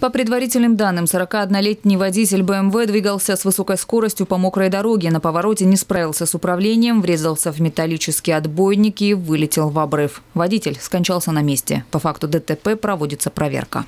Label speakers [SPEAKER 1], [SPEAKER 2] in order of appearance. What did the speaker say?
[SPEAKER 1] По предварительным данным, 41-летний водитель БМВ двигался с высокой скоростью по мокрой дороге, на повороте не справился с управлением, врезался в металлические отбойники и вылетел в обрыв. Водитель скончался на месте. По факту ДТП проводится проверка.